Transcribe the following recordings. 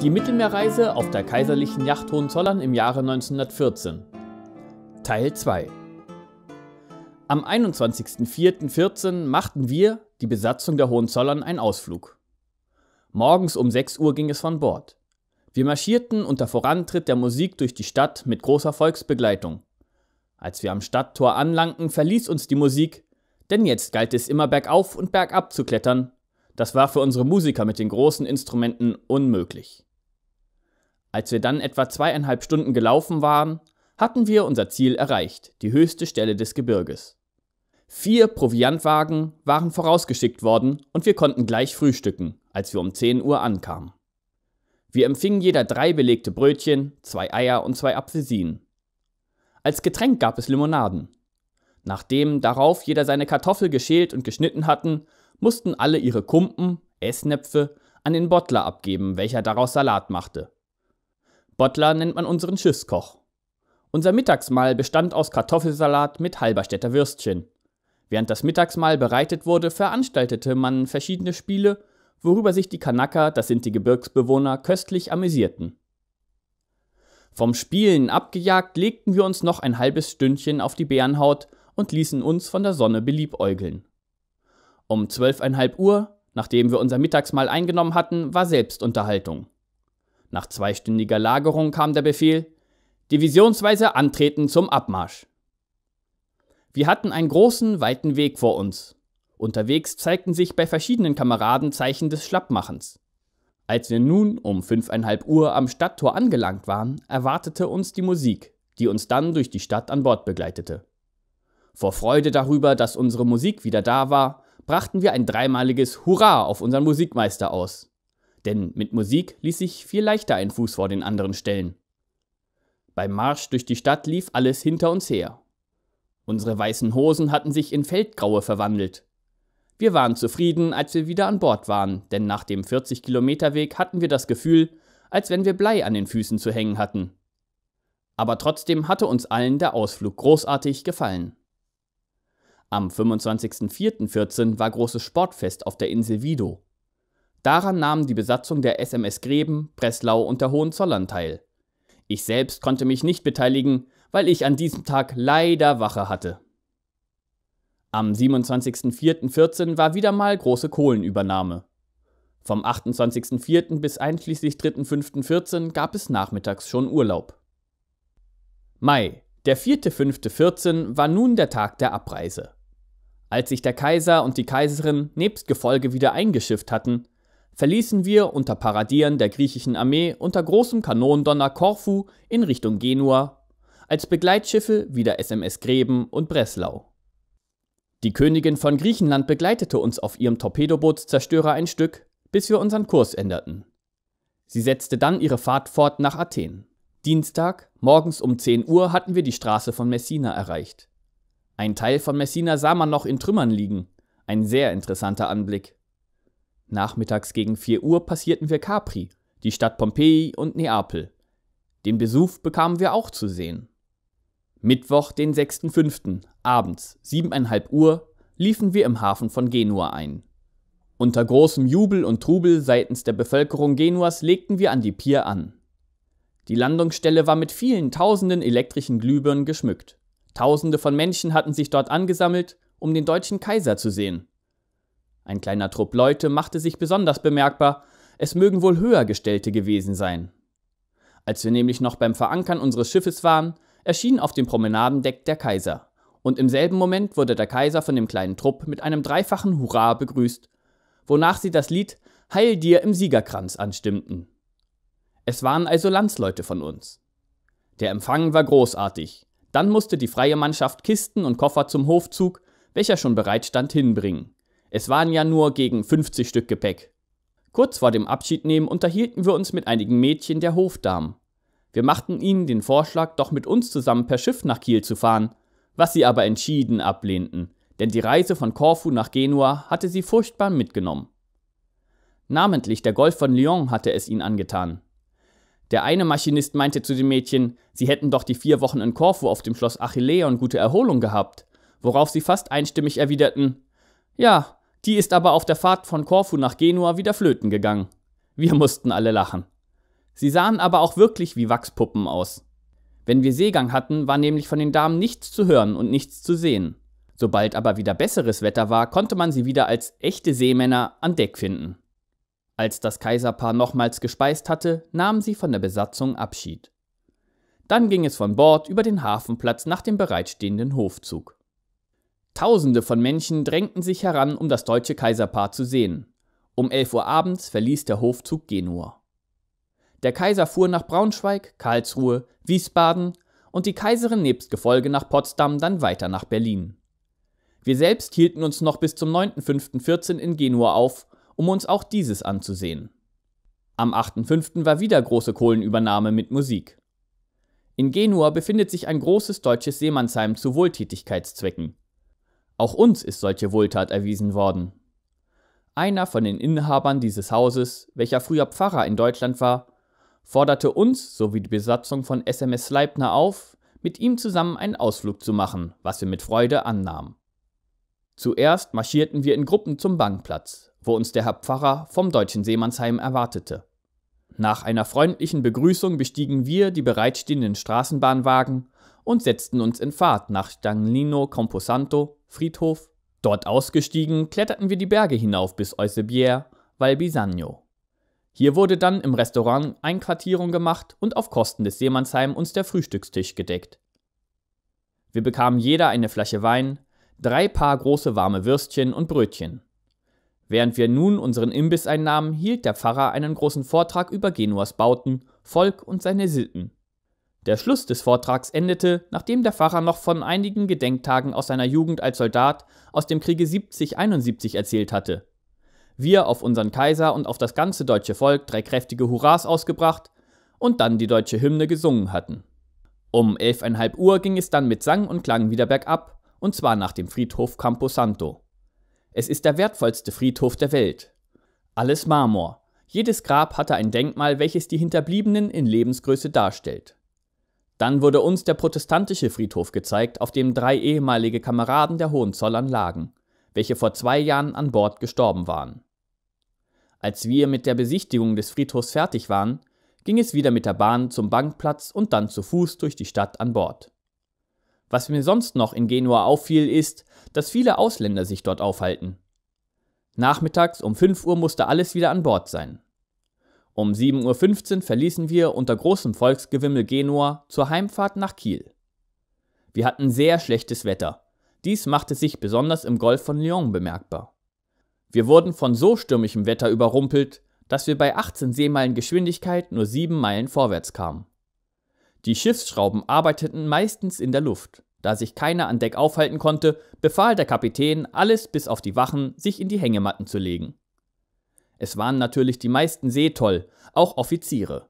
Die Mittelmeerreise auf der kaiserlichen Yacht Hohenzollern im Jahre 1914. Teil 2. Am 21.04.14 machten wir, die Besatzung der Hohenzollern, einen Ausflug. Morgens um 6 Uhr ging es von Bord. Wir marschierten unter Vorantritt der Musik durch die Stadt mit großer Volksbegleitung. Als wir am Stadttor anlangten, verließ uns die Musik, denn jetzt galt es immer bergauf und bergab zu klettern. Das war für unsere Musiker mit den großen Instrumenten unmöglich. Als wir dann etwa zweieinhalb Stunden gelaufen waren, hatten wir unser Ziel erreicht, die höchste Stelle des Gebirges. Vier Proviantwagen waren vorausgeschickt worden und wir konnten gleich frühstücken, als wir um 10 Uhr ankamen. Wir empfingen jeder drei belegte Brötchen, zwei Eier und zwei Apfelsinen. Als Getränk gab es Limonaden. Nachdem darauf jeder seine Kartoffel geschält und geschnitten hatten, mussten alle ihre Kumpen, Essnäpfe, an den Bottler abgeben, welcher daraus Salat machte. Bottler nennt man unseren Schiffskoch. Unser Mittagsmahl bestand aus Kartoffelsalat mit Halberstädter Würstchen. Während das Mittagsmahl bereitet wurde, veranstaltete man verschiedene Spiele, worüber sich die Kanaka, das sind die Gebirgsbewohner, köstlich amüsierten. Vom Spielen abgejagt legten wir uns noch ein halbes Stündchen auf die Bärenhaut und ließen uns von der Sonne beliebäugeln. Um zwölfeinhalb Uhr, nachdem wir unser Mittagsmahl eingenommen hatten, war Selbstunterhaltung. Nach zweistündiger Lagerung kam der Befehl, divisionsweise antreten zum Abmarsch. Wir hatten einen großen, weiten Weg vor uns. Unterwegs zeigten sich bei verschiedenen Kameraden Zeichen des Schlappmachens. Als wir nun um fünfeinhalb Uhr am Stadttor angelangt waren, erwartete uns die Musik, die uns dann durch die Stadt an Bord begleitete. Vor Freude darüber, dass unsere Musik wieder da war, brachten wir ein dreimaliges Hurra auf unseren Musikmeister aus. Denn mit Musik ließ sich viel leichter ein Fuß vor den anderen stellen. Beim Marsch durch die Stadt lief alles hinter uns her. Unsere weißen Hosen hatten sich in Feldgraue verwandelt. Wir waren zufrieden, als wir wieder an Bord waren, denn nach dem 40-Kilometer-Weg hatten wir das Gefühl, als wenn wir Blei an den Füßen zu hängen hatten. Aber trotzdem hatte uns allen der Ausflug großartig gefallen. Am 25.04.14 war großes Sportfest auf der Insel Vido. Daran nahmen die Besatzung der SMS Gräben, Breslau und der Hohenzollern teil. Ich selbst konnte mich nicht beteiligen, weil ich an diesem Tag leider Wache hatte. Am 27.04.14 war wieder mal große Kohlenübernahme. Vom 28.04. bis einschließlich 3.05.14 gab es nachmittags schon Urlaub. Mai, der 4.05.14 war nun der Tag der Abreise. Als sich der Kaiser und die Kaiserin nebst Gefolge wieder eingeschifft hatten, verließen wir unter Paradieren der griechischen Armee unter großem Kanonendonner Korfu in Richtung Genua, als Begleitschiffe wieder SMS Gräben und Breslau. Die Königin von Griechenland begleitete uns auf ihrem Torpedobootszerstörer ein Stück, bis wir unseren Kurs änderten. Sie setzte dann ihre Fahrt fort nach Athen. Dienstag, morgens um 10 Uhr, hatten wir die Straße von Messina erreicht. Ein Teil von Messina sah man noch in Trümmern liegen, ein sehr interessanter Anblick. Nachmittags gegen 4 Uhr passierten wir Capri, die Stadt Pompeji und Neapel. Den Besuch bekamen wir auch zu sehen. Mittwoch, den 6.5., abends, 7,5 Uhr, liefen wir im Hafen von Genua ein. Unter großem Jubel und Trubel seitens der Bevölkerung Genuas legten wir an die Pier an. Die Landungsstelle war mit vielen tausenden elektrischen Glühbirnen geschmückt. Tausende von Menschen hatten sich dort angesammelt, um den deutschen Kaiser zu sehen. Ein kleiner Trupp Leute machte sich besonders bemerkbar, es mögen wohl höhergestellte gewesen sein. Als wir nämlich noch beim Verankern unseres Schiffes waren, erschien auf dem Promenadendeck der Kaiser, und im selben Moment wurde der Kaiser von dem kleinen Trupp mit einem dreifachen Hurra begrüßt, wonach sie das Lied Heil dir im Siegerkranz anstimmten. Es waren also Landsleute von uns. Der Empfang war großartig. Dann musste die freie Mannschaft Kisten und Koffer zum Hofzug, welcher schon bereit stand, hinbringen. Es waren ja nur gegen 50 Stück Gepäck. Kurz vor dem Abschiednehmen unterhielten wir uns mit einigen Mädchen der Hofdamen. Wir machten ihnen den Vorschlag, doch mit uns zusammen per Schiff nach Kiel zu fahren, was sie aber entschieden ablehnten, denn die Reise von Korfu nach Genua hatte sie furchtbar mitgenommen. Namentlich der Golf von Lyon hatte es ihnen angetan. Der eine Maschinist meinte zu den Mädchen, sie hätten doch die vier Wochen in Korfu auf dem Schloss Achilleon gute Erholung gehabt, worauf sie fast einstimmig erwiderten, ja, die ist aber auf der Fahrt von Korfu nach Genua wieder flöten gegangen. Wir mussten alle lachen. Sie sahen aber auch wirklich wie Wachspuppen aus. Wenn wir Seegang hatten, war nämlich von den Damen nichts zu hören und nichts zu sehen. Sobald aber wieder besseres Wetter war, konnte man sie wieder als echte Seemänner an Deck finden. Als das Kaiserpaar nochmals gespeist hatte, nahmen sie von der Besatzung Abschied. Dann ging es von Bord über den Hafenplatz nach dem bereitstehenden Hofzug. Tausende von Menschen drängten sich heran, um das deutsche Kaiserpaar zu sehen. Um 11 Uhr abends verließ der Hofzug Genua. Der Kaiser fuhr nach Braunschweig, Karlsruhe, Wiesbaden und die Kaiserin nebst Gefolge nach Potsdam, dann weiter nach Berlin. Wir selbst hielten uns noch bis zum 9.5.14 in Genua auf, um uns auch dieses anzusehen. Am 8.5. war wieder große Kohlenübernahme mit Musik. In Genua befindet sich ein großes deutsches Seemannsheim zu Wohltätigkeitszwecken, auch uns ist solche Wohltat erwiesen worden. Einer von den Inhabern dieses Hauses, welcher früher Pfarrer in Deutschland war, forderte uns sowie die Besatzung von SMS Leibner auf, mit ihm zusammen einen Ausflug zu machen, was wir mit Freude annahmen. Zuerst marschierten wir in Gruppen zum Bankplatz, wo uns der Herr Pfarrer vom Deutschen Seemannsheim erwartete. Nach einer freundlichen Begrüßung bestiegen wir die bereitstehenden Straßenbahnwagen und setzten uns in Fahrt nach Stanglino Composanto, Friedhof. Dort ausgestiegen, kletterten wir die Berge hinauf bis Eusebier, Valbisagno. Hier wurde dann im Restaurant Einquartierung gemacht und auf Kosten des Seemannsheim uns der Frühstückstisch gedeckt. Wir bekamen jeder eine Flasche Wein, drei Paar große warme Würstchen und Brötchen. Während wir nun unseren Imbiss einnahmen, hielt der Pfarrer einen großen Vortrag über Genuas Bauten, Volk und seine Sitten. Der Schluss des Vortrags endete, nachdem der Pfarrer noch von einigen Gedenktagen aus seiner Jugend als Soldat aus dem Kriege 70-71 erzählt hatte. Wir auf unseren Kaiser und auf das ganze deutsche Volk drei kräftige Hurras ausgebracht und dann die deutsche Hymne gesungen hatten. Um 11.30 Uhr ging es dann mit Sang und Klang wieder bergab, und zwar nach dem Friedhof Camposanto. Es ist der wertvollste Friedhof der Welt. Alles Marmor. Jedes Grab hatte ein Denkmal, welches die Hinterbliebenen in Lebensgröße darstellt. Dann wurde uns der protestantische Friedhof gezeigt, auf dem drei ehemalige Kameraden der Hohenzollern lagen, welche vor zwei Jahren an Bord gestorben waren. Als wir mit der Besichtigung des Friedhofs fertig waren, ging es wieder mit der Bahn zum Bankplatz und dann zu Fuß durch die Stadt an Bord. Was mir sonst noch in Genua auffiel, ist, dass viele Ausländer sich dort aufhalten. Nachmittags um 5 Uhr musste alles wieder an Bord sein. Um 7.15 Uhr verließen wir unter großem Volksgewimmel Genua zur Heimfahrt nach Kiel. Wir hatten sehr schlechtes Wetter. Dies machte sich besonders im Golf von Lyon bemerkbar. Wir wurden von so stürmischem Wetter überrumpelt, dass wir bei 18 Seemeilen Geschwindigkeit nur 7 Meilen vorwärts kamen. Die Schiffsschrauben arbeiteten meistens in der Luft. Da sich keiner an Deck aufhalten konnte, befahl der Kapitän, alles bis auf die Wachen sich in die Hängematten zu legen. Es waren natürlich die meisten Seetoll, auch Offiziere.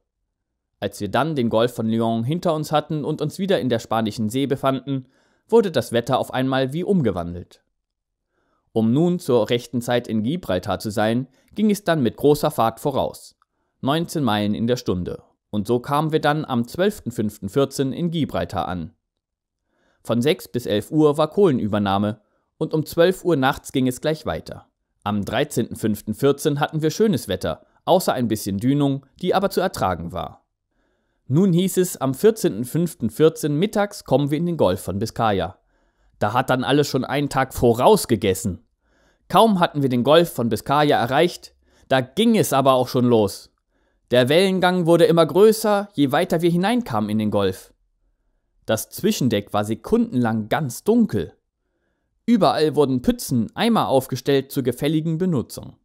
Als wir dann den Golf von Lyon hinter uns hatten und uns wieder in der Spanischen See befanden, wurde das Wetter auf einmal wie umgewandelt. Um nun zur rechten Zeit in Gibraltar zu sein, ging es dann mit großer Fahrt voraus. 19 Meilen in der Stunde. Und so kamen wir dann am 12.05.14 in Gibraltar an. Von 6 bis 11 Uhr war Kohlenübernahme und um 12 Uhr nachts ging es gleich weiter. Am 13.05.14 hatten wir schönes Wetter, außer ein bisschen Dünung, die aber zu ertragen war. Nun hieß es, am 14.05.14 mittags kommen wir in den Golf von Biscaya. Da hat dann alles schon einen Tag vorausgegessen. Kaum hatten wir den Golf von Biscaya erreicht, da ging es aber auch schon los. Der Wellengang wurde immer größer, je weiter wir hineinkamen in den Golf. Das Zwischendeck war sekundenlang ganz dunkel. Überall wurden Pützen, Eimer aufgestellt zur gefälligen Benutzung.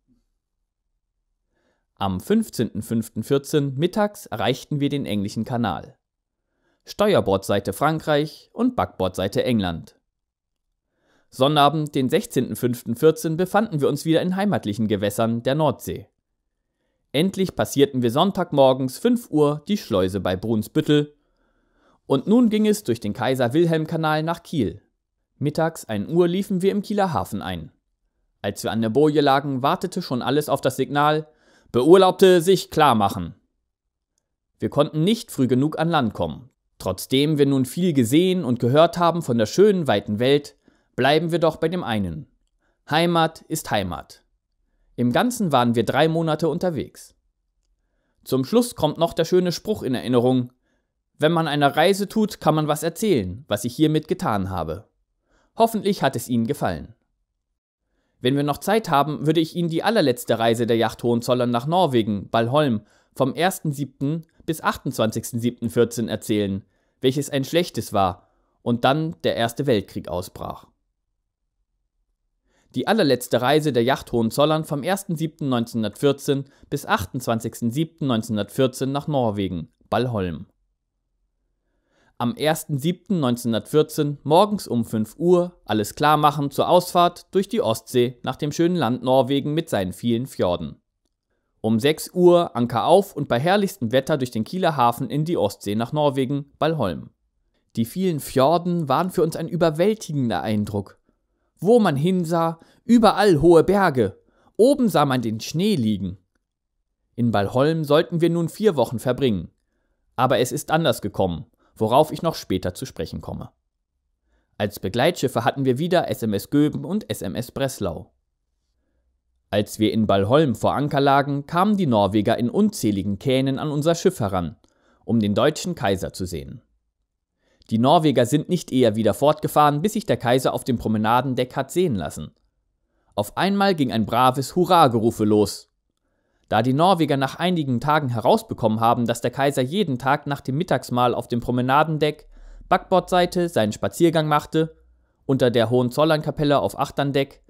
Am 15.05.14 mittags erreichten wir den englischen Kanal. Steuerbordseite Frankreich und Backbordseite England. Sonnabend, den 16.05.14, befanden wir uns wieder in heimatlichen Gewässern der Nordsee. Endlich passierten wir Sonntagmorgens 5 Uhr die Schleuse bei Brunsbüttel und nun ging es durch den Kaiser-Wilhelm-Kanal nach Kiel. Mittags 1 Uhr liefen wir im Kieler Hafen ein. Als wir an der Boje lagen, wartete schon alles auf das Signal Beurlaubte sich klar machen. Wir konnten nicht früh genug an Land kommen. Trotzdem wir nun viel gesehen und gehört haben von der schönen weiten Welt, bleiben wir doch bei dem einen. Heimat ist Heimat. Im Ganzen waren wir drei Monate unterwegs. Zum Schluss kommt noch der schöne Spruch in Erinnerung. Wenn man eine Reise tut, kann man was erzählen, was ich hiermit getan habe. Hoffentlich hat es Ihnen gefallen. Wenn wir noch Zeit haben, würde ich Ihnen die allerletzte Reise der Yacht Hohenzollern nach Norwegen, Ballholm, vom 1.7. bis 28.7.14 erzählen, welches ein schlechtes war und dann der Erste Weltkrieg ausbrach. Die allerletzte Reise der Yacht Hohenzollern vom 1.7.1914 bis 28.7.1914 nach Norwegen, Ballholm am 1.7.1914 morgens um 5 Uhr alles klar machen zur Ausfahrt durch die Ostsee nach dem schönen Land Norwegen mit seinen vielen Fjorden. Um 6 Uhr Anker auf und bei herrlichstem Wetter durch den Kieler Hafen in die Ostsee nach Norwegen, Ballholm. Die vielen Fjorden waren für uns ein überwältigender Eindruck. Wo man hinsah, überall hohe Berge. Oben sah man den Schnee liegen. In Ballholm sollten wir nun vier Wochen verbringen. Aber es ist anders gekommen worauf ich noch später zu sprechen komme. Als Begleitschiffe hatten wir wieder SMS Göben und SMS Breslau. Als wir in Ballholm vor Anker lagen, kamen die Norweger in unzähligen Kähnen an unser Schiff heran, um den deutschen Kaiser zu sehen. Die Norweger sind nicht eher wieder fortgefahren, bis sich der Kaiser auf dem Promenadendeck hat sehen lassen. Auf einmal ging ein braves Hurra-Gerufe los, da die Norweger nach einigen Tagen herausbekommen haben, dass der Kaiser jeden Tag nach dem Mittagsmahl auf dem Promenadendeck, Backbordseite seinen Spaziergang machte, unter der Hohenzollernkapelle auf Achterndeck,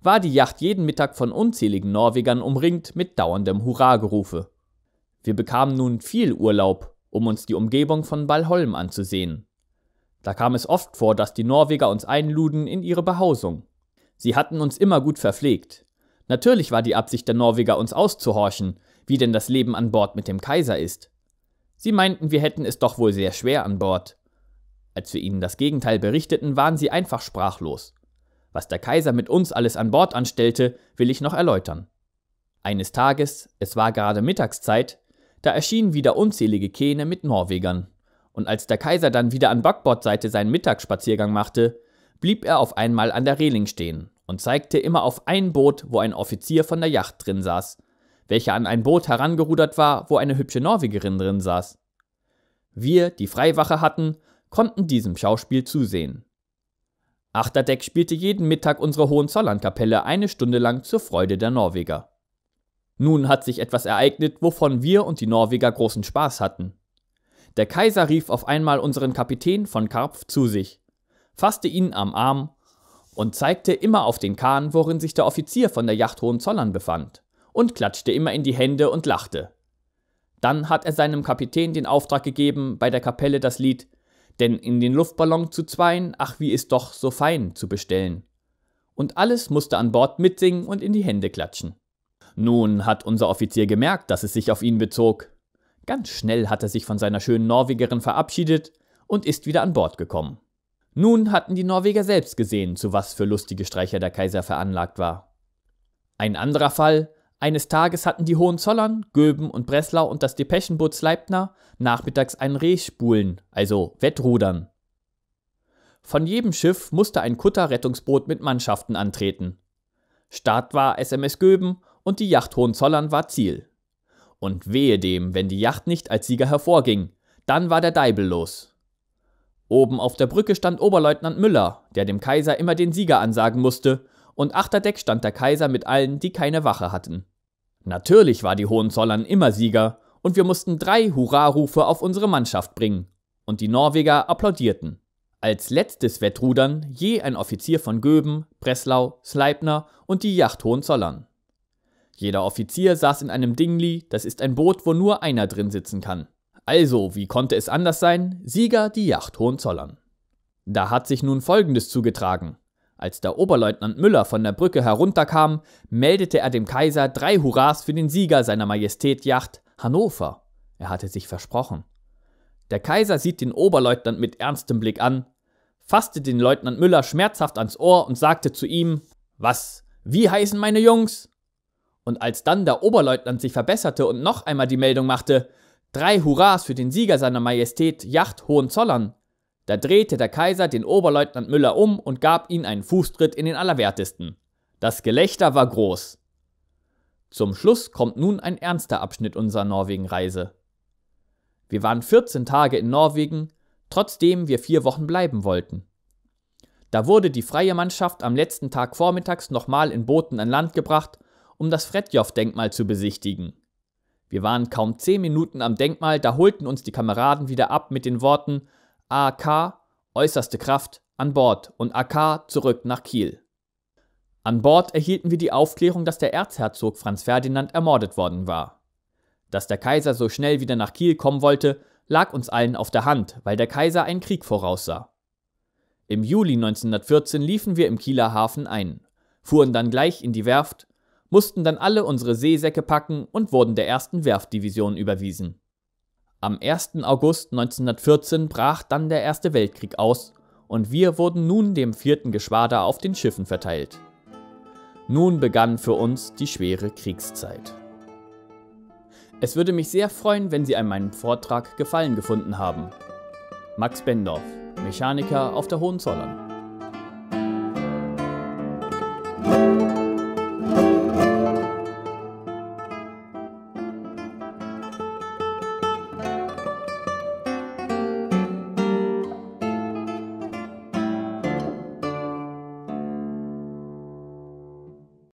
war die Yacht jeden Mittag von unzähligen Norwegern umringt mit dauerndem Hurragerufe. Wir bekamen nun viel Urlaub, um uns die Umgebung von Ballholm anzusehen. Da kam es oft vor, dass die Norweger uns einluden in ihre Behausung. Sie hatten uns immer gut verpflegt, Natürlich war die Absicht der Norweger, uns auszuhorchen, wie denn das Leben an Bord mit dem Kaiser ist. Sie meinten, wir hätten es doch wohl sehr schwer an Bord. Als wir ihnen das Gegenteil berichteten, waren sie einfach sprachlos. Was der Kaiser mit uns alles an Bord anstellte, will ich noch erläutern. Eines Tages, es war gerade Mittagszeit, da erschienen wieder unzählige Kähne mit Norwegern. Und als der Kaiser dann wieder an Backbordseite seinen Mittagsspaziergang machte, blieb er auf einmal an der Reling stehen und zeigte immer auf ein Boot, wo ein Offizier von der Yacht drin saß, welcher an ein Boot herangerudert war, wo eine hübsche Norwegerin drin saß. Wir, die Freiwache hatten, konnten diesem Schauspiel zusehen. Achterdeck spielte jeden Mittag unsere Hohenzollernkapelle eine Stunde lang zur Freude der Norweger. Nun hat sich etwas ereignet, wovon wir und die Norweger großen Spaß hatten. Der Kaiser rief auf einmal unseren Kapitän von Karpf zu sich, fasste ihn am Arm und zeigte immer auf den Kahn, worin sich der Offizier von der Yacht Hohenzollern befand, und klatschte immer in die Hände und lachte. Dann hat er seinem Kapitän den Auftrag gegeben, bei der Kapelle das Lied Denn in den Luftballon zu zweien, ach wie ist doch so fein zu bestellen. Und alles musste an Bord mitsingen und in die Hände klatschen. Nun hat unser Offizier gemerkt, dass es sich auf ihn bezog. Ganz schnell hat er sich von seiner schönen Norwegerin verabschiedet und ist wieder an Bord gekommen. Nun hatten die Norweger selbst gesehen, zu was für lustige Streicher der Kaiser veranlagt war. Ein anderer Fall, eines Tages hatten die Hohenzollern, Göben und Breslau und das Depeschenboot Sleipner nachmittags ein Rehspulen, also Wettrudern. Von jedem Schiff musste ein Kutter-Rettungsboot mit Mannschaften antreten. Start war SMS Göben und die Yacht Hohenzollern war Ziel. Und wehe dem, wenn die Yacht nicht als Sieger hervorging, dann war der Deibel los. Oben auf der Brücke stand Oberleutnant Müller, der dem Kaiser immer den Sieger ansagen musste, und achter Deck stand der Kaiser mit allen, die keine Wache hatten. Natürlich war die Hohenzollern immer Sieger, und wir mussten drei Hurrarufe auf unsere Mannschaft bringen, und die Norweger applaudierten. Als letztes Wettrudern je ein Offizier von Göben, Breslau, Sleipner und die Yacht Hohenzollern. Jeder Offizier saß in einem Dingli, das ist ein Boot, wo nur einer drin sitzen kann. Also, wie konnte es anders sein? Sieger die Yacht Hohenzollern. Da hat sich nun Folgendes zugetragen. Als der Oberleutnant Müller von der Brücke herunterkam, meldete er dem Kaiser drei Hurras für den Sieger seiner Majestät Yacht Hannover. Er hatte sich versprochen. Der Kaiser sieht den Oberleutnant mit ernstem Blick an, fasste den Leutnant Müller schmerzhaft ans Ohr und sagte zu ihm: Was? Wie heißen meine Jungs? Und als dann der Oberleutnant sich verbesserte und noch einmal die Meldung machte, Drei Hurras für den Sieger seiner Majestät Yacht Hohenzollern. Da drehte der Kaiser den Oberleutnant Müller um und gab ihm einen Fußtritt in den Allerwertesten. Das Gelächter war groß. Zum Schluss kommt nun ein ernster Abschnitt unserer Norwegenreise. Wir waren 14 Tage in Norwegen, trotzdem wir vier Wochen bleiben wollten. Da wurde die freie Mannschaft am letzten Tag vormittags nochmal in Booten an Land gebracht, um das Fredjof-Denkmal zu besichtigen. Wir waren kaum zehn Minuten am Denkmal, da holten uns die Kameraden wieder ab mit den Worten AK, äußerste Kraft, an Bord und AK zurück nach Kiel. An Bord erhielten wir die Aufklärung, dass der Erzherzog Franz Ferdinand ermordet worden war. Dass der Kaiser so schnell wieder nach Kiel kommen wollte, lag uns allen auf der Hand, weil der Kaiser einen Krieg voraussah. Im Juli 1914 liefen wir im Kieler Hafen ein, fuhren dann gleich in die Werft, mussten dann alle unsere Seesäcke packen und wurden der ersten Werftdivision überwiesen. Am 1. August 1914 brach dann der Erste Weltkrieg aus und wir wurden nun dem vierten Geschwader auf den Schiffen verteilt. Nun begann für uns die schwere Kriegszeit. Es würde mich sehr freuen, wenn Sie an meinem Vortrag Gefallen gefunden haben. Max Bendorf, Mechaniker auf der Hohenzollern.